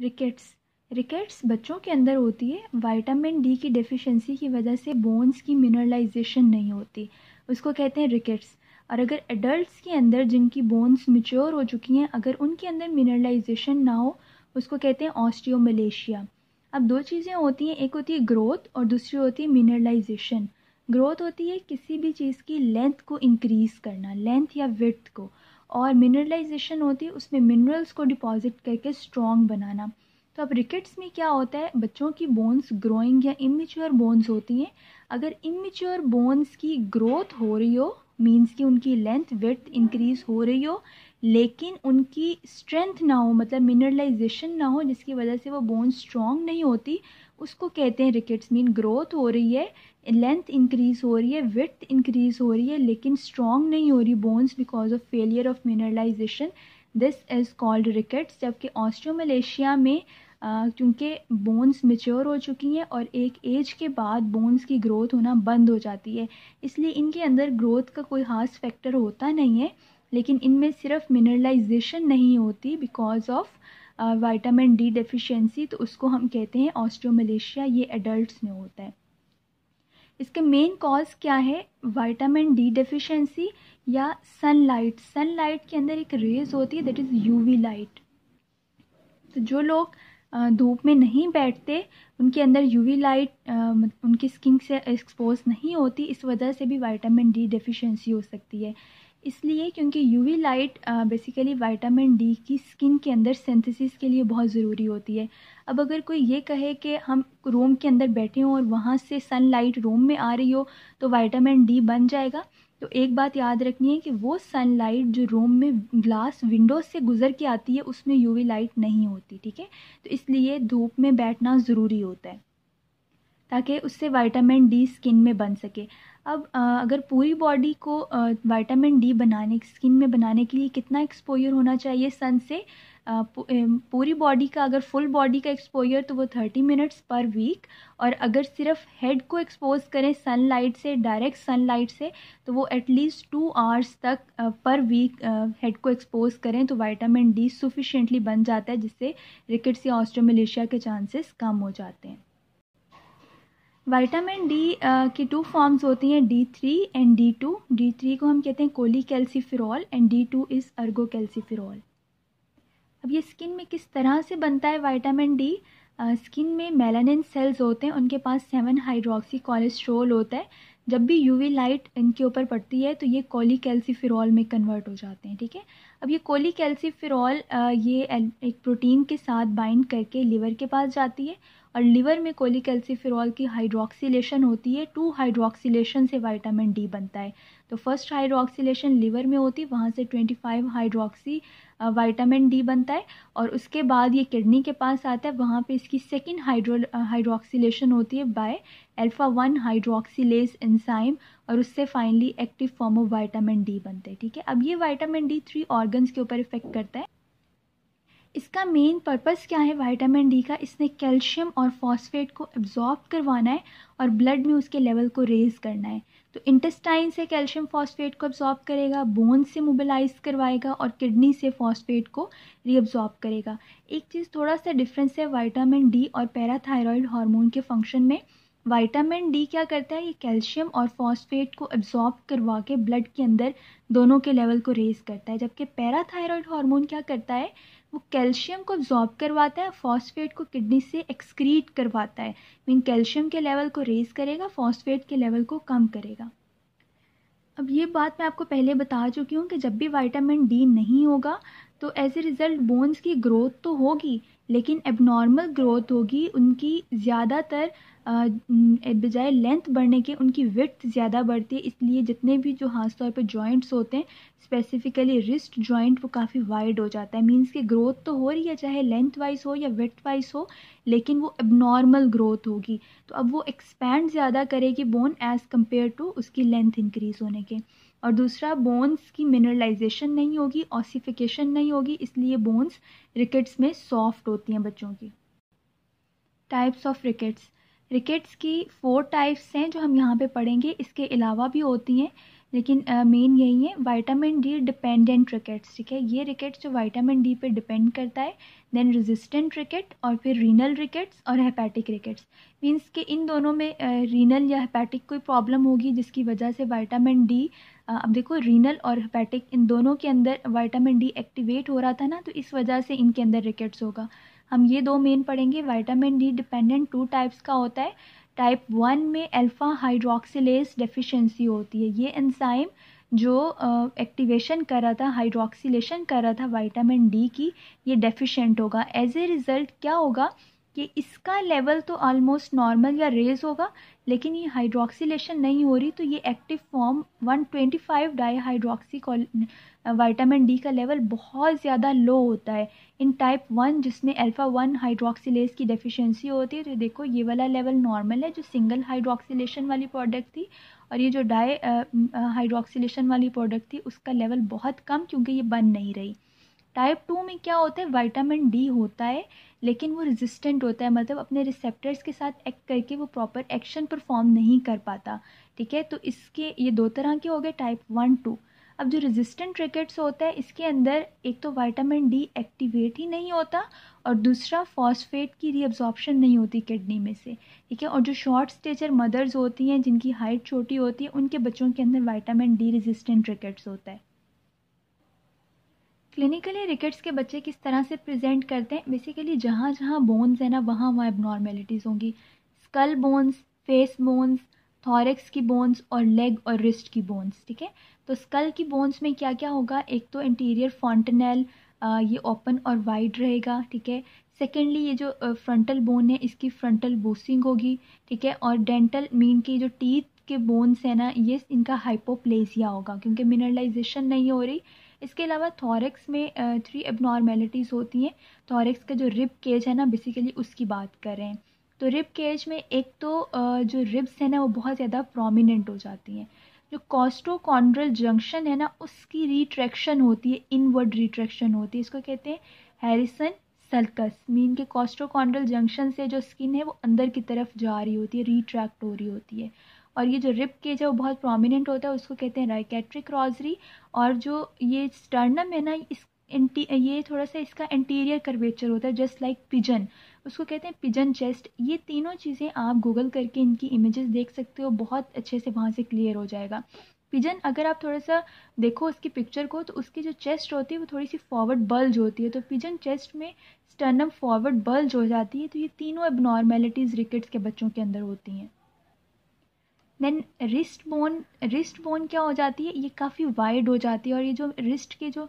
rickets rickets बच्चों के अंदर होती है वाइटामिन डी की डिफिशेंसी की वजह से बोन्स की मिनरलाइजेशन नहीं होती उसको कहते हैं रिकेट्स और अगर एडल्ट्स के अंदर जिनकी बोन्स मिच्योर हो चुकी हैं अगर उनके अंदर मिनरलाइजेशन ना हो उसको कहते हैं ऑस्टियोमलेशिया अब दो चीज़ें होती हैं एक होती है ग्रोथ और दूसरी होती है मिनरलाइजेशन ग्रोथ होती है किसी भी चीज़ की लेंथ को इंक्रीज़ करना लेंथ या विथ को और मिनरलाइजेशन होती है उसमें मिनरल्स को डिपॉजिट करके स्ट्रॉन्ग बनाना तो अब रिकेट्स में क्या होता है बच्चों की बोन्स ग्रोइंग या इमेच्योर बोन्स होती हैं अगर इमेच्योर बोन्स की ग्रोथ हो रही हो मीन्स कि उनकी लेंथ वेथ इंक्रीज हो रही हो लेकिन उनकी स्ट्रेंथ ना हो मतलब मिनरलाइजेशन ना हो जिसकी वजह से वो बोन स्ट्रॉन्ग नहीं होती उसको कहते हैं रिकेट्स मीन ग्रोथ हो रही है लेंथ इंक्रीज़ हो रही है विथ इंक्रीज़ हो रही है लेकिन स्ट्रॉन्ग नहीं हो रही bones because of failure of mineralization this is called rickets जबकि ऑस्ट्रोमलेशिया में क्योंकि बोन्स मेच्योर हो चुकी हैं और एक एज के बाद बोन्स की ग्रोथ होना बंद हो जाती है इसलिए इनके अंदर ग्रोथ का कोई खास फैक्टर होता नहीं है लेकिन इनमें सिर्फ मिनरलाइजेशन नहीं होती because of vitamin D deficiency तो उसको हम कहते हैं ऑस्ट्रोमलेशिया ये एडल्ट्स में होता है इसके मेन कॉज क्या है वाइटामिन डी डेफिशिएंसी या सनलाइट सनलाइट के अंदर एक रेज होती है दैट इज़ यूवी लाइट तो जो लोग धूप में नहीं बैठते उनके अंदर यूवी लाइट उनकी स्किन से एक्सपोज नहीं होती इस वजह से भी वाइटामिन डी डेफिशिएंसी हो सकती है इसलिए क्योंकि UV light basically vitamin D की स्किन के अंदर सिंथेसिस के लिए बहुत ज़रूरी होती है अब अगर कोई ये कहे कि हम रूम के अंदर बैठे हों और वहाँ से सनलाइट रूम में आ रही हो तो वाइटामिन डी बन जाएगा तो एक बात याद रखनी है कि वो सनलाइट जो रूम में ग्लास विंडो से गुजर के आती है उसमें यूवी लाइट नहीं होती ठीक है तो इसलिए धूप में बैठना ज़रूरी होता है ताकि उससे वाइटामिन डी स्किन में बन सके अब अगर पूरी बॉडी को विटामिन डी बनाने स्किन में बनाने के लिए कितना एक्सपोजर होना चाहिए सन से पूरी बॉडी का अगर फुल बॉडी का एक्सपोजर तो वो थर्टी मिनट्स पर वीक और अगर सिर्फ हेड को एक्सपोज करें सनलाइट से डायरेक्ट सनलाइट से तो वो एटलीस्ट टू आवर्स तक पर वीक हेड को एक्सपोज करें तो वाइटामिन डी सुफिशेंटली बन जाता है जिससे रिकेट्स या ऑस्ट्रोमिलेशिया के चांसेस कम हो जाते हैं विटामिन डी uh, की टू फॉर्म्स होती हैं D three and D two D three को हम कहते हैं cholecalciferol and D two is ergocalciferol अब ये स्किन में किस तरह से बनता है विटामिन डी स्किन में मेलानिन सेल्स होते हैं उनके पास सेवन हाइड्रोक्सी कोलेस्ट्रोल होता है जब भी यूवी लाइट इनके ऊपर पड़ती है तो ये कोली कैल्सीफिरॉल में कन्वर्ट हो जाते हैं ठीक है अब ये कोली कैल्सीफिरॉल uh, ये uh, एक प्रोटीन के साथ बाइंड करके लीवर के पास जाती है और लिवर में कोलिकल्सीफिरॉल की हाइड्रोक्सीलेशन होती है टू हाइड्रोक्सीलेशन से वाइटामिन डी बनता है तो फर्स्ट हाइड्रोक्सीलेशन लीवर में होती है वहाँ से 25 हाइड्रोक्सी वाइटामिन डी बनता है और उसके बाद ये किडनी के पास आता है वहाँ पे इसकी सेकेंड हाइड्रो हाइड्रोक्सीलेशन होती है by alpha one hydroxylase enzyme और उससे finally active form of vitamin D बनते हैं ठीक है अब ये वाइटामिन डी थ्री ऑर्गन्स के ऊपर इफेक्ट करता है इसका मेन पर्पस क्या है वाइटामिन डी का इसने कैल्शियम और फॉस्फेट को एब्जॉर्ब करवाना है और ब्लड में उसके लेवल को रेज करना है तो इंटेस्टाइन से कैल्शियम फॉस्फेट को एब्जॉर्ब करेगा बोन से मोबिलाइज करवाएगा और किडनी से फॉस्फेट को रीअब्जॉर्ब करेगा एक चीज़ थोड़ा सा डिफरेंस है वाइटामिन डी और पैराथायरॉयड हार्मोन के फंक्शन में वाइटामिन डी क्या करता है ये कैल्शियम और फॉस्फेट को एब्जॉर्ब करवा के ब्लड के अंदर दोनों के लेवल को रेज करता है जबकि पैराथायरॉयड हार्मोन क्या करता है वो कैल्शियम को जॉब करवाता है फॉस्फेट को किडनी से एक्सक्रीट करवाता है मीन कैल्शियम के लेवल को रेज करेगा फॉस्फेट के लेवल को कम करेगा अब ये बात मैं आपको पहले बता चुकी हूँ कि जब भी विटामिन डी नहीं होगा तो एज ए रिज़ल्ट बोन्स की ग्रोथ तो होगी लेकिन एबनॉर्मल ग्रोथ होगी उनकी ज़्यादातर बजाय लेंथ बढ़ने के उनकी विथ ज़्यादा बढ़ती है इसलिए जितने भी जो खास तौर पर जॉइंट्स होते हैं स्पेसिफिकली रिस्ट जॉइंट वो काफ़ी वाइड हो जाता है मीन्स कि ग्रोथ तो हो रही है चाहे लेंथ वाइज हो या विथ वाइज हो लेकिन वो एबनॉर्मल ग्रोथ होगी तो अब वो एक्सपैंड ज़्यादा करेगी बोन एज़ कम्पेयर टू उसकी लेंथ इंक्रीज़ होने के और दूसरा बोन्स की मिनरलाइजेशन नहीं होगी ऑसिफिकेशन नहीं होगी इसलिए बोन्स रिकेट्स में सॉफ्ट होती हैं बच्चों की टाइप्स ऑफ रिकेट्स रिकेट्स की फोर टाइप्स हैं जो हम यहाँ पे पढ़ेंगे इसके अलावा भी होती हैं लेकिन मेन यही है वाइटामिन डी डिपेंडेंट रिकेट्स ठीक है ये रिकेट्स जो वाइटामिन डी पे डिपेंड करता है देन रेजिस्टेंट रिकेट और फिर रीनल रिकेट्स और हेपेटिक रिकेट्स मींस के इन दोनों में रीनल या हेपेटिक कोई प्रॉब्लम होगी जिसकी वजह से वाइटामिन डी अब देखो रीनल और हेपेटिक इन दोनों के अंदर वाइटामिन डी एक्टिवेट हो रहा था ना तो इस वजह से इनके अंदर रिकेट्स होगा हम ये दो मेन पढ़ेंगे vitamin D dependent two types का होता है टाइप वन में अल्फ़ा हाइड्रोक्सिलेज डेफिशिएंसी होती है ये एंजाइम जो एक्टिवेशन uh, कर रहा था हाइड्रोक्सीलेशन कर रहा था विटामिन डी की ये डेफिशिएंट होगा एज ए रिज़ल्ट क्या होगा कि इसका लेवल तो ऑलमोस्ट नॉर्मल या रेज होगा लेकिन ये हाइड्रोक्सीलेशन नहीं हो रही तो ये active form 125 dihydroxy vitamin D का लेवल बहुत ज़्यादा लो होता है इन टाइप वन जिसमें अल्फ़ा वन हाइड्रोक्सीलेस की डेफिशिएंसी होती है तो देखो ये वाला लेवल नॉर्मल है जो सिंगल हाइड्रोक्सीलेशन वाली प्रोडक्ट थी और ये जो डाई हाइड्रोक्सीलेशन वाली प्रोडक्ट थी उसका लेवल बहुत कम क्योंकि ये बन नहीं रही टाइप टू में क्या होता है विटामिन डी होता है लेकिन वो रेजिस्टेंट होता है मतलब अपने रिसेप्टर्स के साथ एक्ट करके वो प्रॉपर एक्शन परफॉर्म नहीं कर पाता ठीक है तो इसके ये दो तरह के हो गए टाइप वन टू अब जो रेजिस्टेंट रिकेट्स होता है इसके अंदर एक तो विटामिन डी एक्टिवेट ही नहीं होता और दूसरा फॉस्फेट की रीअब्जॉर्प्शन नहीं होती किडनी में से ठीक है और जो शॉर्ट स्टेचर मदर्स होती हैं जिनकी हाइट छोटी होती है उनके बच्चों के अंदर विटामिन डी रेजिस्टेंट रिकेट्स होता है क्लिनिकली रिकेट्स के बच्चे किस तरह से प्रेजेंट करते हैं बेसिकली जहाँ जहाँ बोन्स है ना वहाँ वहाँ एबनॉर्मेलिटीज़ होंगी skull bones face bones thorax की बोन्स और लेग और रिस्ट की बोन्स ठीक है तो स्कल की बोन्स में क्या क्या होगा एक तो इंटीरियर फॉन्टनल ये ओपन और वाइड रहेगा ठीक है सेकेंडली ये जो फ्रंटल बोन है इसकी फ्रंटल बोसिंग होगी ठीक है और डेंटल मीन की जो टीथ के बोन्स है ना ये इनका हाइपोप्लेसिया होगा क्योंकि मिनरलाइजेशन नहीं हो रही इसके अलावा थॉरिक्स में थ्री एबनॉर्मेलिटीज़ होती हैं थॉरिक्स का जो रिब केज है ना बेसिकली उसकी बात करें तो रिब केज में एक तो जो रिब्स हैं ना वो बहुत ज़्यादा प्रोमिनेंट हो जाती हैं जो कॉस्टोकॉन्ड्रल जंक्शन है ना उसकी रिट्रैक्शन होती है इनवर्ड रिट्रैक्शन होती है इसको कहते हैं हैरिसन सल्कस मीन के कॉस्टोकॉन्ड्रल जंक्शन से जो स्किन है वो अंदर की तरफ जा रही होती है रिट्रैक्ट हो रही होती है और ये जो रिप केज है वो बहुत प्रोमिनेंट होता है उसको कहते हैं राइकेट्रिक रॉजरी और जो ये स्टर्नम है ना इस ये थोड़ा सा इसका इंटीरियर कर्वेचर होता है जस्ट लाइक पिजन उसको कहते हैं पिजन चेस्ट ये तीनों चीज़ें आप गूगल करके इनकी इमेजेस देख सकते हो बहुत अच्छे से वहाँ से क्लियर हो जाएगा पिजन अगर आप थोड़ा सा देखो उसकी पिक्चर को तो उसकी जो चेस्ट होती है वो थोड़ी सी फॉरवर्ड बल्ज होती है तो पिजन चेस्ट में स्टर्नम फॉरवर्ड बल्ज हो जाती है तो ये तीनों एबनॉर्मेलिटीज़ रिकेट्स के बच्चों के अंदर होती हैं then wrist bone wrist bone क्या हो जाती है ये काफ़ी वाइड हो जाती है और ये जो रिस्ट के जो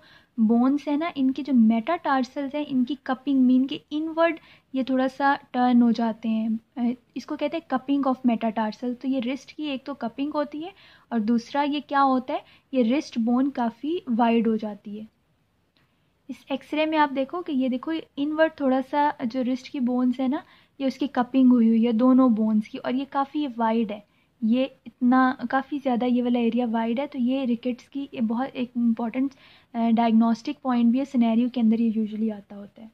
बोन्स हैं ना इनके जो मेटाटार्सल्स हैं इनकी कपिंग मीन के इनवर्ड ये थोड़ा सा टर्न हो जाते हैं इसको कहते हैं कपिंग ऑफ मेटाटार्सल तो ये रिस्ट की एक तो कपिंग होती है और दूसरा ये क्या होता है ये रिस्ट बोन काफ़ी वाइड हो जाती है इस एक्सरे में आप देखो कि ये देखो इनवर्ड थोड़ा सा जो रिस्ट की बोन्स है ना ये उसकी कपिंग हुई हुई है दोनों बोन्स की और ये काफ़ी वाइड है ये इतना काफ़ी ज़्यादा ये वाला एरिया वाइड है तो ये रिकेट्स की ये बहुत एक इम्पॉर्टेंट डायग्नोस्टिक पॉइंट भी है सिनेरियो के अंदर ये यूजुअली आता होता है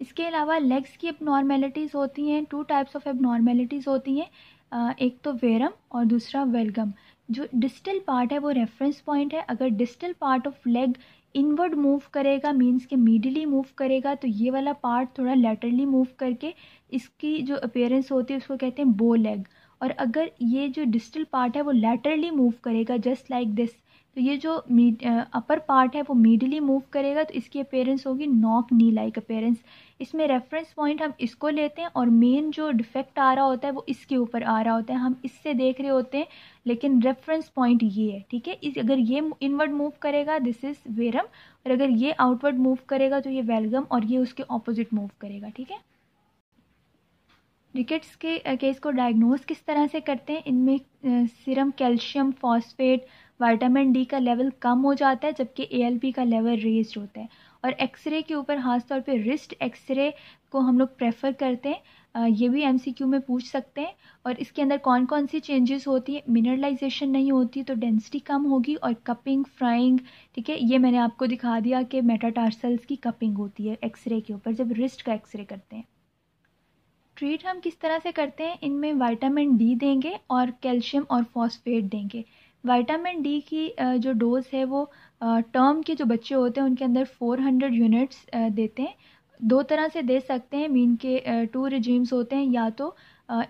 इसके अलावा लेग्स की एबनॉर्मेलिटीज़ होती हैं टू टाइप्स ऑफ एबनॉर्मेलिटीज़ होती हैं एक तो वेरम और दूसरा वेलगम जो डिस्टल पार्ट है वो रेफरेंस पॉइंट है अगर distal part of leg inward move करेगा मींस के मीडली मूव करेगा तो ये वाला पार्ट थोड़ा लेटरली मूव करके इसकी जो अपेयरेंस होती है उसको कहते हैं बो लेग और अगर ये जो डिस्टल पार्ट है वो लेटरली मूव करेगा जस्ट लाइक दिस तो ये जो अपर पार्ट है वो मिडली मूव करेगा तो इसकी अपेयरेंस होगी नॉक नी लाइक अपेयरेंस इसमें रेफरेंस पॉइंट हम इसको लेते हैं और मेन जो डिफेक्ट आ रहा होता है वो इसके ऊपर आ रहा होता है हम इससे देख रहे होते हैं लेकिन रेफरेंस पॉइंट ये है ठीक है इस अगर ये इनवर्ड मूव करेगा दिस इज़ वेरम और अगर ये आउटवर्ड मूव करेगा तो ये वेलगम और ये उसके ऑपोजिट मूव करेगा ठीक है रिकेट्स के केस को डायग्नोज किस तरह से करते हैं इनमें serum calcium phosphate vitamin D का लेवल कम हो जाता है जबकि ए का लेवल रेज होता है और एक्सरे के ऊपर खासतौर पर रिस्ट एक्सरे को हम लोग प्रेफर करते हैं ये भी एमसीक्यू में पूछ सकते हैं और इसके अंदर कौन कौन सी चेंजेस होती है मिनरलाइजेशन नहीं होती तो डेंसिटी कम होगी और कपिंग फ्राइंग ठीक है ये मैंने आपको दिखा दिया कि मेटाटार्सल्स की कपिंग होती है एक्सरे के ऊपर जब रिस्ट का एक्सरे करते हैं ट्रीट हम किस तरह से करते हैं इनमें वाइटामिन डी देंगे और कैल्शियम और फॉस्फेट देंगे वाइटामिन डी की जो डोज़ है वो टर्म के जो बच्चे होते हैं उनके अंदर 400 यूनिट्स देते हैं दो तरह से दे सकते हैं मीन के टू रिजीम्स होते हैं या तो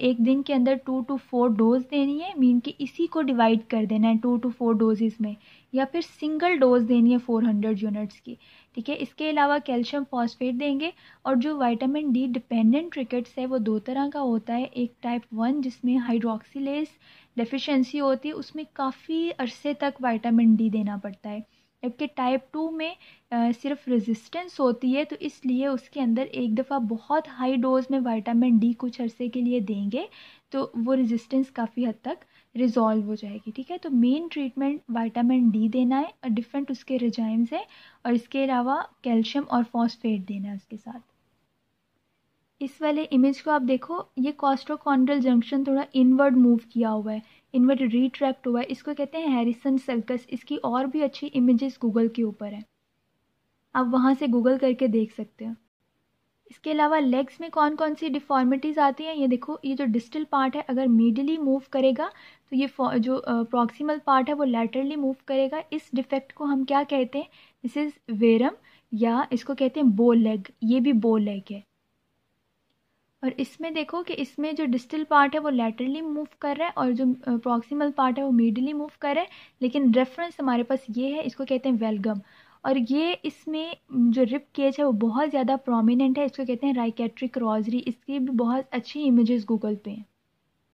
एक दिन के अंदर टू टू फोर डोज देनी है मीन कि इसी को डिवाइड कर देना है टू टू फोर डोजेस में या फिर सिंगल डोज देनी है फोर हंड्रेड यूनिट्स की ठीक है इसके अलावा कैल्शियम फॉस्फेट देंगे और जो वाइटामिन डी डिपेंडेंट रिकेट्स है वो दो तरह का होता है एक टाइप वन जिसमें हाइड्रोक्सीलेस डेफिशेंसी होती है उसमें काफ़ी अरसे तक वाइटामिन डी देना पड़ता है जबकि टाइप टू में आ, सिर्फ रेजिस्टेंस होती है तो इसलिए उसके अंदर एक दफ़ा बहुत हाई डोज में विटामिन डी कुछ अरसे के लिए देंगे तो वो रेजिस्टेंस काफ़ी हद तक रिजॉल्व हो जाएगी ठीक है तो मेन ट्रीटमेंट विटामिन डी देना है और डिफरेंट उसके रिजाइम्स हैं और इसके अलावा कैल्शियम और फॉस्फेट देना है उसके साथ इस वाले इमेज को आप देखो ये कॉस्ट्रोकॉन्ड्रल जंक्शन थोड़ा इनवर्ड मूव किया हुआ है इनवर्ड रिट्रैक्ट हुआ है इसको कहते हैं हैरिसन सर्कस इसकी और भी अच्छी इमेजेस गूगल के ऊपर है आप वहाँ से गूगल करके देख सकते हो इसके अलावा लेग्स में कौन कौन सी डिफॉर्मिटीज़ आती हैं ये देखो ये जो डिस्टल पार्ट है अगर मीडली मूव करेगा तो ये जो प्रॉक्सिमल पार्ट है वो लेटरली मूव करेगा इस डिफेक्ट को हम क्या कहते हैं दिस इज़ वेरम या इसको कहते हैं बो लेग ये भी बो लेग है और इसमें देखो कि इसमें जो डिस्टल पार्ट है वो लेटरली मूव कर रहा है और जो प्रॉक्सिमल पार्ट है वो मीडली मूव कर रहा है लेकिन रेफरेंस हमारे पास ये है इसको कहते हैं वेलगम और ये इसमें जो रिप केज है वो बहुत ज़्यादा प्रोमिनेंट है इसको कहते हैं राइकेट्रिक रॉजरी इसकी भी बहुत अच्छी इमेजेस गूगल पे हैं